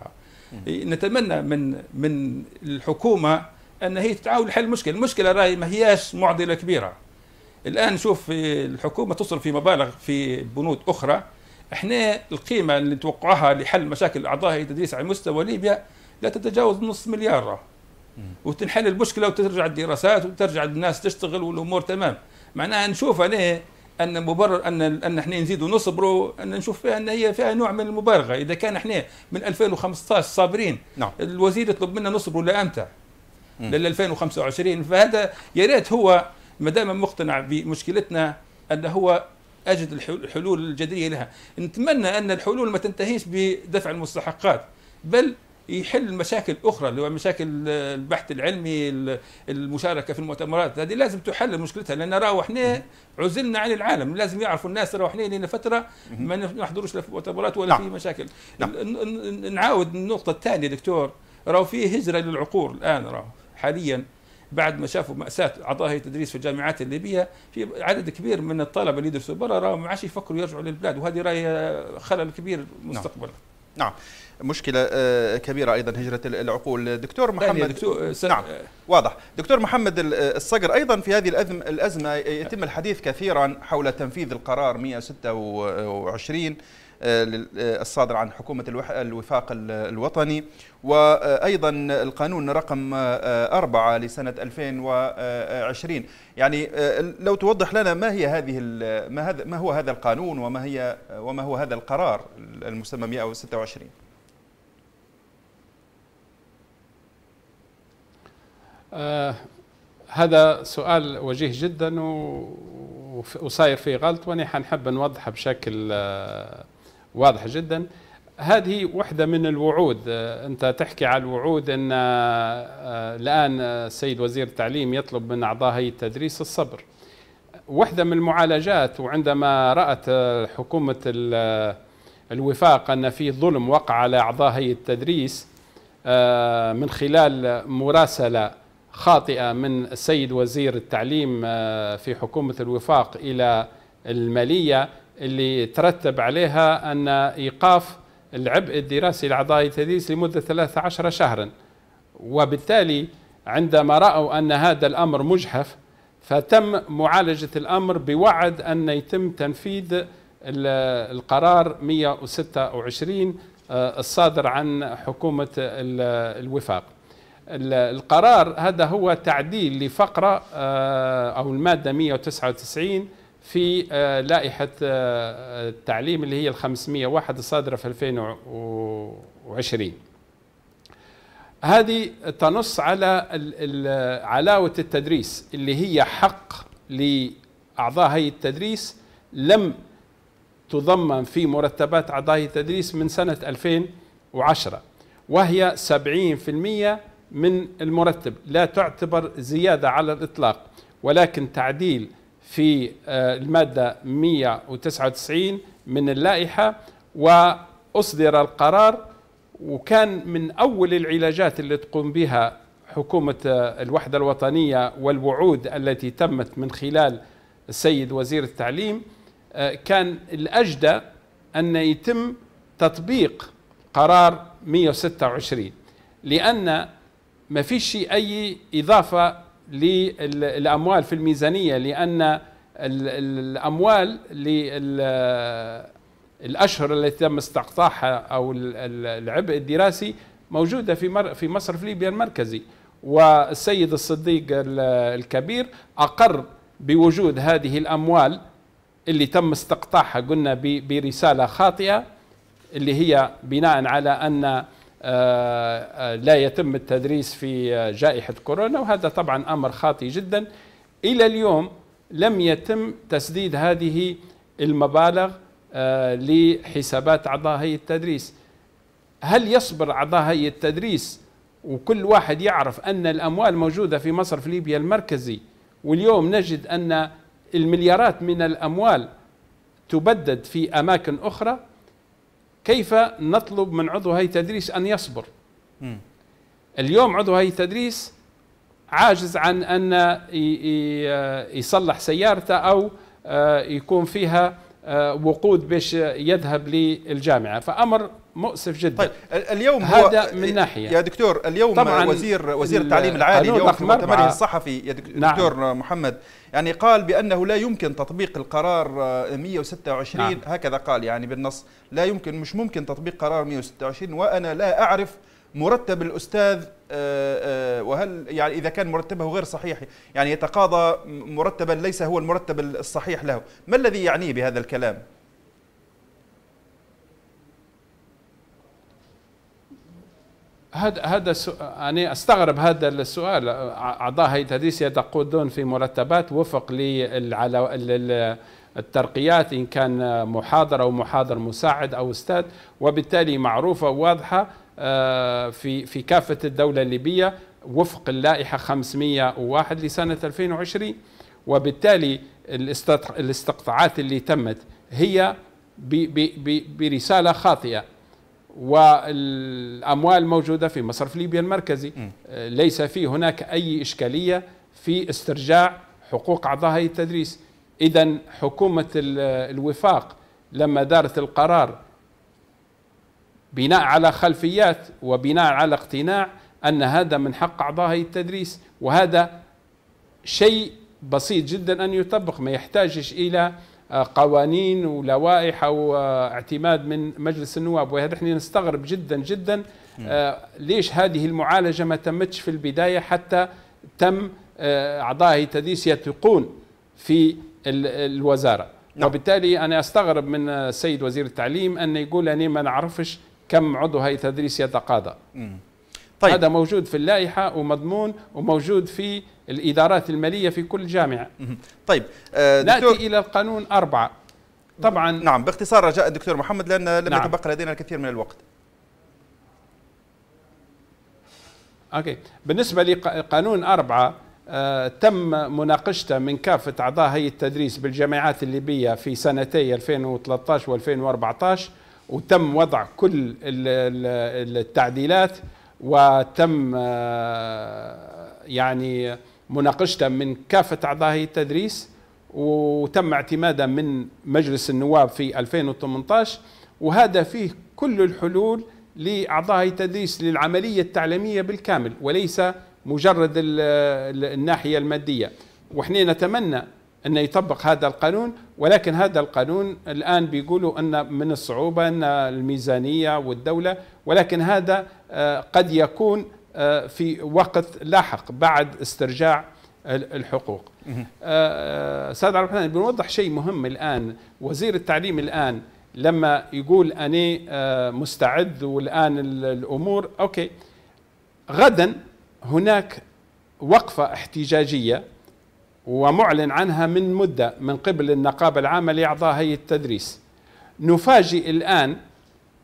إيه، نتمنى من من الحكومه ان هي تتعاون حل المشكله المشكله راهي ما هياش معضله كبيره الان شوف إيه، الحكومه تصرف في مبالغ في بنود اخرى احنا القيمه اللي نتوقعها لحل مشاكل اعضاء هيئه التدريس على مستوى ليبيا لا تتجاوز نص مليار وتنحل المشكله وترجع الدراسات وترجع الناس تشتغل والامور تمام معناها نشوف انا ان مبرر ان ان احنا نزيدوا نصبروا ان نشوف فيها ان هي فيها نوع من المبالغه اذا كان احنا من 2015 صابرين نعم. الوزير يطلب منا نصبروا لامتى لل 2025 فهذا يا ريت هو ما دام مقتنع بمشكلتنا ان هو اجد الحلول الجذريه لها نتمنى ان الحلول ما تنتهيش بدفع المستحقات بل يحل مشاكل اخرى اللي هو مشاكل البحث العلمي المشاركه في المؤتمرات هذه لازم تحل مشكلتها لان راهو احنا عزلنا عن العالم لازم يعرفوا الناس راهو احنا لنا فتره ما نحضروش لا في مؤتمرات ولا نعم. في مشاكل نعم. نعاود النقطه الثانيه دكتور راهو في هجره للعقول الان راهو حاليا بعد ما شافوا مأساة هيئة تدريس في الجامعات الليبية في عدد كبير من الطلبة اللي يدرسوا برا ما عادش يفكروا يرجعوا للبلاد وهذه راهي خلل كبير نعم. مستقبلا نعم. نعم مشكله آه، كبيره ايضا هجره العقول دكتور محمد دكتور آه، نعم آه. واضح دكتور محمد الصقر ايضا في هذه الازمه يتم الحديث كثيرا حول تنفيذ القرار 126 آه، آه، الصادر عن حكومة الوفاق الوطني وأيضا القانون رقم آه، أربعة لسنة 2020 يعني لو توضح لنا ما هي هذه ما هذا ما هو هذا القانون وما هي وما هو هذا القرار المسمى 126 آه هذا سؤال وجيه جدا وصاير فيه غلط وانا حنحب نوضحه بشكل آه واضح جدا هذه واحدة من الوعود آه، أنت تحكي على الوعود أن آه، آه، الآن السيد وزير التعليم يطلب من أعضاء هيئة التدريس الصبر واحدة من المعالجات وعندما رأت حكومة الوفاق أن في ظلم وقع على أعضاء هيئة التدريس من خلال مراسلة خاطئة من السيد وزير التعليم في حكومة الوفاق إلى المالية اللي ترتب عليها أن إيقاف العبء الدراسي لأعضاء التدريس لمدة 13 شهرا وبالتالي عندما رأوا أن هذا الأمر مجحف فتم معالجة الأمر بوعد أن يتم تنفيذ القرار 126 آه، الصادر عن حكومة الوفاق القرار هذا هو تعديل لفقرة آه، أو المادة 199 في آه، لائحة آه، التعليم اللي هي الخمسمية 501 الصادرة في 2020 هذه تنص على علاوة التدريس اللي هي حق لأعضاء هيئة التدريس لم تضمن في مرتبات أعضاء هيئة التدريس من سنة 2010 وهي 70% من المرتب لا تعتبر زيادة على الإطلاق ولكن تعديل في آه، المادة 199 من اللائحة وأصدر القرار وكان من أول العلاجات اللي تقوم بها حكومة آه، الوحدة الوطنية والوعود التي تمت من خلال السيد وزير التعليم آه، كان الأجدى أن يتم تطبيق قرار 126 لأن ما فيش أي إضافة للاموال في الميزانيه لان الاموال للاشهر التي تم استقطاعها او العبء الدراسي موجوده في في مصرف ليبيا المركزي والسيد الصديق الكبير اقر بوجود هذه الاموال اللي تم استقطاعها قلنا برساله خاطئه اللي هي بناء على ان آه، آه، لا يتم التدريس في آه، جائحة كورونا وهذا طبعا أمر خاطئ جدا إلى اليوم لم يتم تسديد هذه المبالغ لحسابات أعضاء هيئة التدريس هل يصبر أعضاء هيئة التدريس وكل واحد يعرف أن الأموال موجودة في مصرف ليبيا المركزي واليوم نجد أن المليارات من الأموال تبدد في أماكن أخرى كيف نطلب من عضو هيئه تدريس ان يصبر م. اليوم عضو هيئه تدريس عاجز عن ان يصلح سيارته او آه، يكون فيها آه، وقود باش يذهب للجامعه فامر مؤسف جدا طيب اليوم هذا من ناحيه يا دكتور اليوم طبعاً وزير وزير التعليم العالي اليوم في مؤتمره الصحفي يا نعم. دكتور نعم. محمد يعني قال بانه لا يمكن تطبيق القرار 126 آه، نعم. هكذا قال يعني بالنص لا يمكن مش ممكن تطبيق قرار 126 وانا لا اعرف مرتب الاستاذ آه، آه، وهل يعني اذا كان مرتبه غير صحيح يعني يتقاضى مرتبا ليس هو المرتب الصحيح له ما الذي يعنيه بهذا الكلام هذا هذا يعني استغرب هذا السؤال اعضاء هيئه تدريس يتقودون في مرتبات وفق للترقيات ان كان محاضر او محاضر مساعد او استاذ وبالتالي معروفه وواضحه آه، في في كافه الدوله الليبيه وفق اللائحه 501 لسنه 2020 وبالتالي الاستقطاعات اللي تمت هي برساله خاطئه والاموال الموجوده في مصرف ليبيا المركزي آه، ليس في هناك اي اشكاليه في استرجاع حقوق اعضاء هيئه التدريس اذا حكومه الوفاق لما دارت القرار بناء على خلفيات وبناء على اقتناع أن هذا من حق أعضاء هيئة التدريس وهذا شيء بسيط جدا أن يطبق ما يحتاجش إلى آه، قوانين ولوائح او آه، اعتماد من مجلس النواب وهذا احنا نستغرب جدا جدا آه، ليش هذه المعالجه ما تمتش في البدايه حتى تم اعضاء هيئه التدريس يثقون في الوزاره نعم. وبالتالي انا استغرب من السيد وزير التعليم ان يقول اني ما نعرفش كم عضو هيئه تدريس يتقاضى طيب. هذا موجود في اللائحه ومضمون وموجود في الادارات الماليه في كل جامعه طيب آه ناتي الى القانون اربعه طبعا نعم باختصار رجاء الدكتور محمد لان لم نعم. يتبقى لدينا الكثير من الوقت اوكي بالنسبه لقانون أربعة آه تم مناقشته من كافه اعضاء هيئه التدريس بالجامعات الليبيه في سنتي 2013 و2014 وتم وضع كل التعديلات وتم آه، يعني مناقشتها من كافة أعضاء هيئة التدريس وتم اعتمادها من مجلس النواب في 2018 وهذا فيه كل الحلول لأعضاء هيئة التدريس للعملية التعليمية بالكامل وليس مجرد الناحية المادية وإحنا نتمنى أن يطبق هذا القانون ولكن هذا القانون الآن بيقولوا أن من الصعوبة أن الميزانية والدولة ولكن هذا آه، قد يكون آه، في وقت لاحق بعد استرجاع الحقوق آه، سيد عبد الرحمن بنوضح شيء مهم الآن وزير التعليم الآن لما يقول أنا مستعد والآن الأمور أوكي غدا هناك وقفة احتجاجية ومعلن عنها من مدة من قبل النقابة العامة لأعضاء هيئة التدريس نفاجئ الآن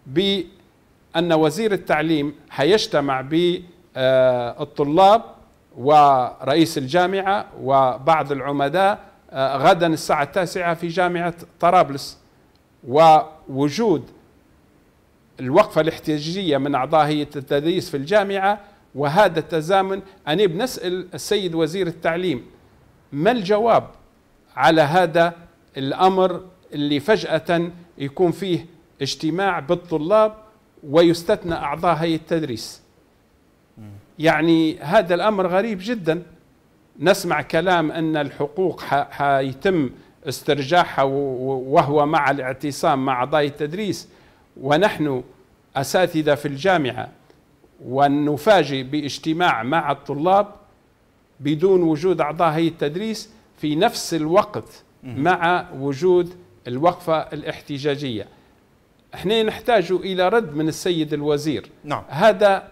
بأن وزير التعليم حيجتمع بالطلاب آه، ورئيس الجامعة وبعض العمداء آه، غدا الساعة التاسعة في جامعة طرابلس ووجود الوقفة الاحتجاجية من أعضاء هيئة التدريس في الجامعة وهذا التزامن أنا بنسأل السيد وزير التعليم ما الجواب على هذا الامر اللي فجاه يكون فيه اجتماع بالطلاب ويستثنى اعضاء هيئه التدريس يعني هذا الامر غريب جدا نسمع كلام ان الحقوق حيتم استرجاعها وهو مع الاعتصام مع اعضاء التدريس ونحن اساتذه في الجامعه ونفاجئ باجتماع مع الطلاب بدون وجود أعضاء هيئة التدريس في نفس الوقت مع وجود الوقفة الاحتجاجية احنا نحتاج إلى رد من السيد الوزير نعم. هذا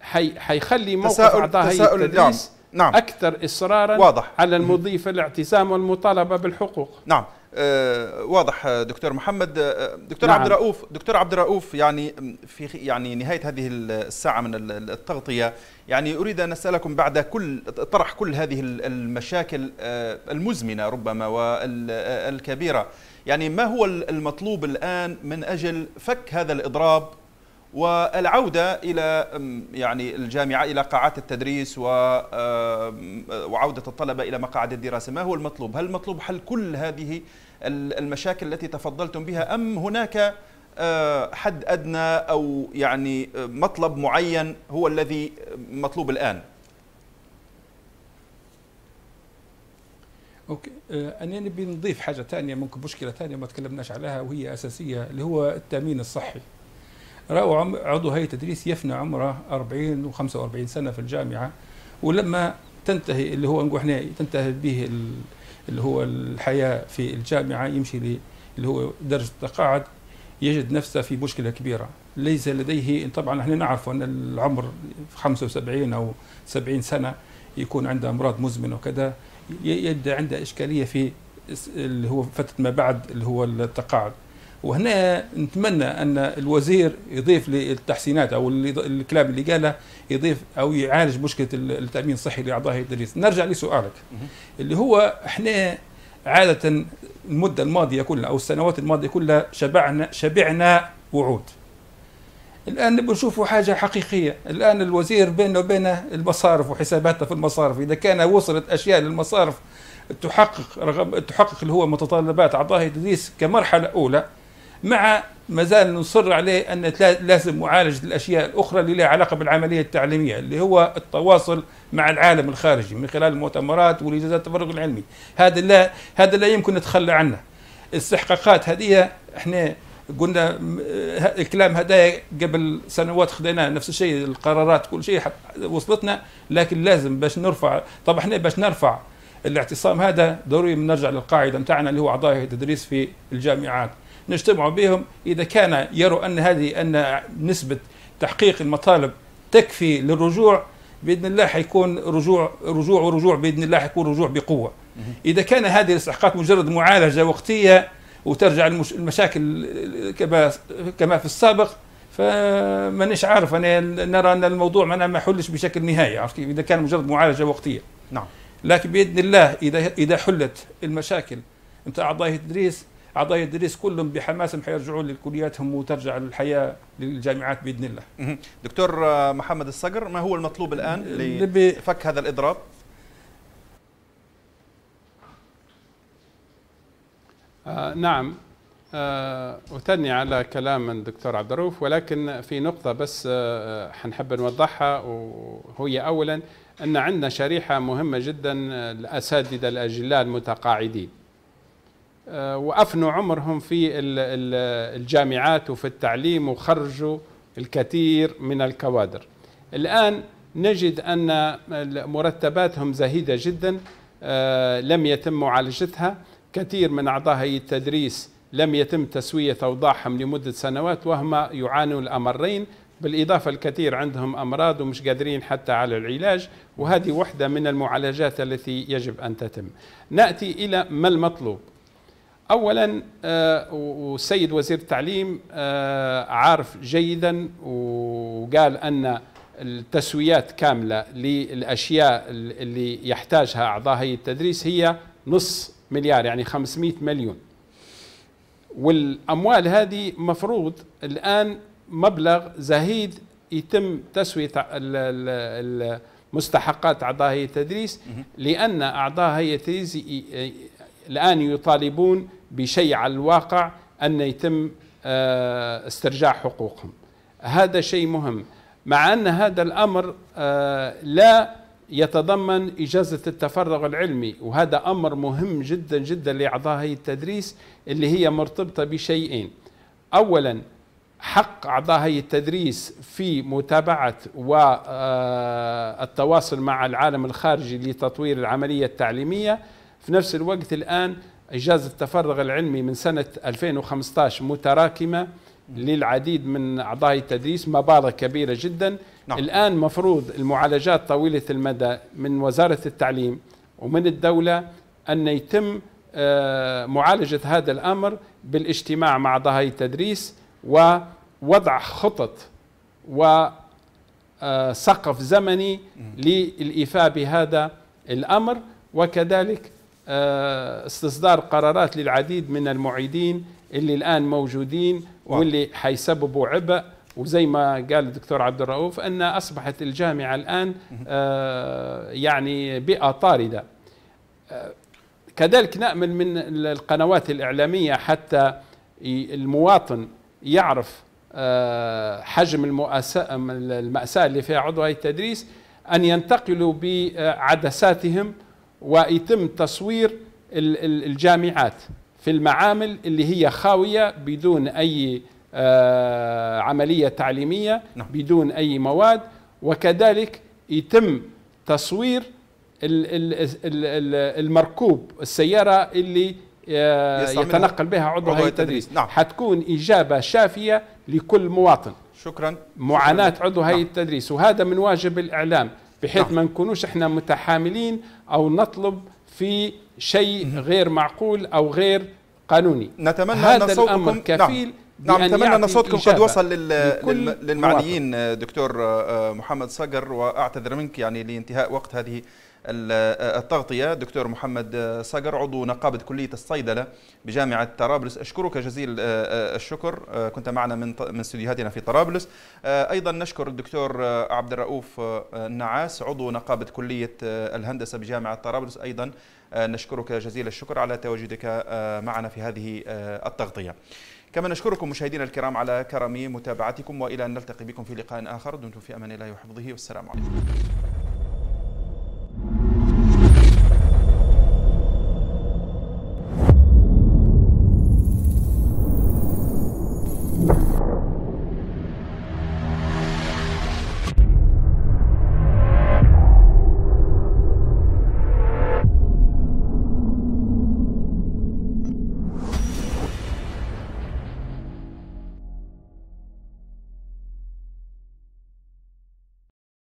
حي حيخلي موقف أعضاء هيئة التدريس نعم. نعم. أكثر إصرارا واضح. على المضي في الاعتزام والمطالبة بالحقوق نعم آه، واضح آه، دكتور محمد آه، دكتور نعم. عبد الرؤوف دكتور عبد الرؤوف يعني في يعني نهايه هذه الساعه من التغطيه يعني اريد ان اسالكم بعد كل طرح كل هذه المشاكل المزمنه ربما والكبيره يعني ما هو المطلوب الان من اجل فك هذا الاضراب والعودة إلى يعني الجامعة إلى قاعات التدريس وعودة الطلبة إلى مقاعد الدراسة ما هو المطلوب؟ هل المطلوب حل كل هذه المشاكل التي تفضلتم بها أم هناك آه، حد أدنى أو يعني آه، مطلب معين هو الذي آه، مطلوب الآن اوكي انا نبي نضيف حاجه ثانيه ممكن مشكله ثانيه ما تكلمناش عليها وهي اساسيه اللي هو التامين الصحي راوا عضو هيئه تدريس يفنى عمره 40 و45 سنه في الجامعه ولما تنتهي اللي هو نقول احنا تنتهي به اللي هو الحياة في الجامعة يمشي اللي هو درجة التقاعد يجد نفسه في مشكلة كبيرة ليس لديه طبعا احنا نعرف أن العمر 75 أو 70 سنة يكون عنده أمراض مزمنة وكذا يبدأ عنده إشكالية في اللي هو فترة ما بعد اللي هو التقاعد وهنا نتمنى ان الوزير يضيف للتحسينات او الكلام اللي قاله يضيف او يعالج مشكله التامين الصحي لاعضاء هيئه التدريس نرجع لسؤالك اللي هو احنا عاده المده الماضيه كلها او السنوات الماضيه كلها شبعنا شبعنا وعود الان نبغى نشوفوا حاجه حقيقيه الان الوزير بينه وبين المصارف وحساباته في المصارف اذا كان وصلت اشياء للمصارف تحقق رغم تحقق اللي هو متطلبات اعضاء التدريس كمرحله اولى مع ما زال نصر عليه أن لازم معالجة الأشياء الأخرى اللي لها علاقة بالعملية التعليمية اللي هو التواصل مع العالم الخارجي من خلال المؤتمرات والإجازات التفرغ العلمي هذا لا هذا لا يمكن نتخلى عنه استحقاقات هذه احنا قلنا الكلام آه، هدايا قبل سنوات خذيناه نفس الشيء القرارات كل شيء وصلتنا لكن لازم باش نرفع طب احنا باش نرفع الاعتصام هذا ضروري نرجع للقاعده نتاعنا اللي هو اعضاء التدريس في الجامعات نجتمع بهم إذا كان يروا أن هذه أن نسبة تحقيق المطالب تكفي للرجوع باذن الله حيكون رجوع رجوع ورجوع باذن الله حيكون رجوع بقوه اذا كان هذه الاستحقاقات مجرد معالجه وقتيه وترجع المشاكل كما كما في السابق فمانيش عارف انا نرى ان الموضوع ما حلش بشكل نهائي عرفت اذا كان مجرد معالجه وقتيه نعم لكن باذن الله اذا اذا حلت المشاكل نتاع اعضاء التدريس اعضاء الدريس كلهم بحماسهم حيرجعوا لكلياتهم وترجع الحياه للجامعات باذن الله. دكتور آه، محمد الصقر ما هو المطلوب الان آه، لفك هذا الاضراب؟ آه نعم آه أثني على كلام الدكتور عبد الرؤوف ولكن في نقطة بس آه،, آه حنحب نوضحها وهي أولا أن عندنا شريحة مهمة جدا الأساتذة الأجلاء المتقاعدين آه، وأفنوا عمرهم في الجامعات وفي التعليم وخرجوا الكثير من الكوادر الآن نجد أن مرتباتهم زهيدة جدا آه، لم يتم معالجتها كثير من أعضاء هيئة التدريس لم يتم تسوية أوضاعهم لمدة سنوات وهم يعانون الأمرين بالإضافة الكثير عندهم أمراض ومش قادرين حتى على العلاج وهذه واحدة من المعالجات التي يجب أن تتم نأتي إلى ما المطلوب اولا آه، والسيد وزير التعليم آه، عارف جيدا وقال ان التسويات كامله للاشياء اللي يحتاجها اعضاء هيئه التدريس هي نص مليار يعني 500 مليون والاموال هذه مفروض الان مبلغ زهيد يتم تسويه مستحقات اعضاء هيئه التدريس لان اعضاء هيئه التدريس الآن يطالبون بشيء على الواقع أن يتم آه، استرجاع حقوقهم هذا شيء مهم مع أن هذا الأمر آه، لا يتضمن إجازة التفرغ العلمي وهذا أمر مهم جدا جدا لأعضاء هيئة التدريس اللي هي مرتبطة بشيئين أولا حق أعضاء هيئة التدريس في متابعة والتواصل آه، مع العالم الخارجي لتطوير العملية التعليمية في نفس الوقت الآن إجازة التفرغ العلمي من سنة 2015 متراكمة للعديد من أعضاء التدريس مبالغ كبيرة جدا نعم. الآن مفروض المعالجات طويلة المدى من وزارة التعليم ومن الدولة أن يتم آه، معالجة هذا الأمر بالاجتماع مع أعضاء التدريس ووضع خطط وسقف آه، زمني للإيفاء بهذا الأمر وكذلك آه، استصدار قرارات للعديد من المعيدين اللي الان موجودين واللي حيسببوا عبء وزي ما قال الدكتور عبد الرؤوف ان اصبحت الجامعه الان آه، يعني بيئه طارده آه، كذلك نامل من القنوات الاعلاميه حتى المواطن يعرف حجم المأساة اللي فيها عضو هيئة التدريس أن ينتقلوا بعدساتهم ويتم تصوير الجامعات في المعامل اللي هي خاويه بدون اي آه، عمليه تعليميه نعم. بدون اي مواد وكذلك يتم تصوير المركوب السياره اللي آه، يتنقل بها عضو هيئه التدريس نعم. حتكون اجابه شافيه لكل مواطن شكرا معاناه عضو هيئه التدريس نعم. وهذا من واجب الاعلام بحيث نعم. ما نكونوش احنا متحاملين او نطلب في شيء غير معقول او غير قانوني نتمنى هذا أن الامر نعم. كفيل نعم. نعم نتمنى ان صوتكم قد وصل لل... للمعنيين مواطن. دكتور آه، آه، محمد صقر واعتذر منك يعني لانتهاء وقت هذه التغطية دكتور محمد آه، صقر عضو نقابة كلية الصيدلة بجامعة طرابلس أشكرك جزيل آه، آه، الشكر كنت معنا من من استديوهاتنا في طرابلس أيضا نشكر الدكتور عبد الرؤوف النعاس عضو نقابة كلية الهندسة بجامعة طرابلس أيضا نشكرك جزيل الشكر على تواجدك معنا في هذه التغطية كما نشكركم مشاهدينا الكرام على كرم متابعتكم والى ان نلتقي بكم في لقاء اخر دمتم في امان الله وحفظه والسلام عليكم